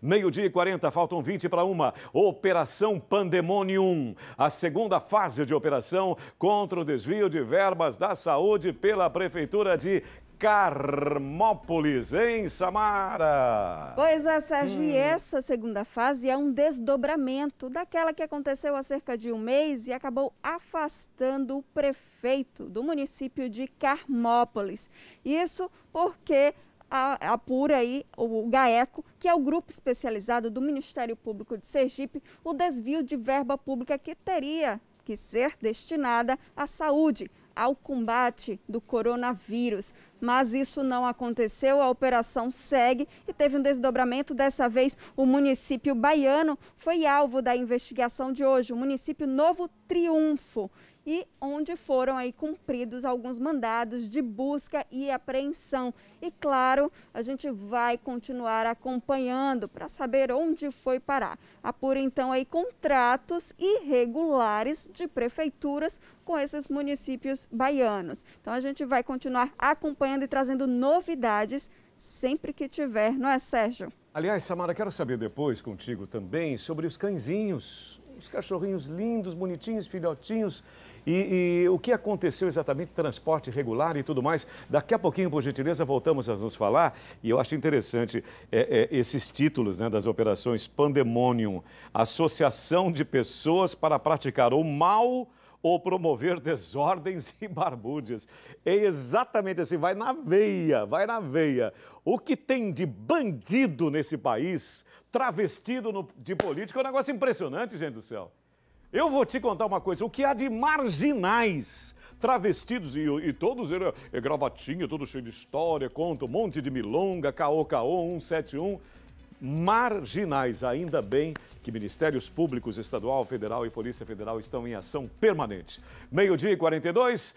Meio-dia e 40, faltam 20 para uma. Operação Pandemonium. A segunda fase de operação contra o desvio de verbas da saúde pela Prefeitura de Carmópolis, em Samara. Pois é, Sérgio, hum. e essa segunda fase é um desdobramento daquela que aconteceu há cerca de um mês e acabou afastando o prefeito do município de Carmópolis. Isso porque apura aí o GAECO, que é o grupo especializado do Ministério Público de Sergipe, o desvio de verba pública que teria que ser destinada à saúde, ao combate do coronavírus. Mas isso não aconteceu, a operação segue e teve um desdobramento. Dessa vez, o município baiano foi alvo da investigação de hoje, o município Novo Triunfo e onde foram aí cumpridos alguns mandados de busca e apreensão. E claro, a gente vai continuar acompanhando para saber onde foi parar. Apura então aí contratos irregulares de prefeituras com esses municípios baianos. Então a gente vai continuar acompanhando e trazendo novidades sempre que tiver, não é, Sérgio? Aliás, Samara, quero saber depois contigo também sobre os cãezinhos. Os cachorrinhos lindos, bonitinhos, filhotinhos. E, e, o que aconteceu exatamente, transporte regular e tudo mais. Daqui a pouquinho, por gentileza, voltamos a nos falar. E eu acho interessante é, é, esses títulos né, das operações Pandemonium Associação de Pessoas para Praticar o Mal ou promover desordens e barbúdias. É exatamente assim, vai na veia, vai na veia. O que tem de bandido nesse país, travestido no, de político, é um negócio impressionante, gente do céu. Eu vou te contar uma coisa, o que há de marginais travestidos e, e todos eles, é gravatinha, todo cheio de história, conta um monte de milonga, caô, caô, 171 marginais. Ainda bem que Ministérios Públicos Estadual, Federal e Polícia Federal estão em ação permanente. Meio-dia e 42.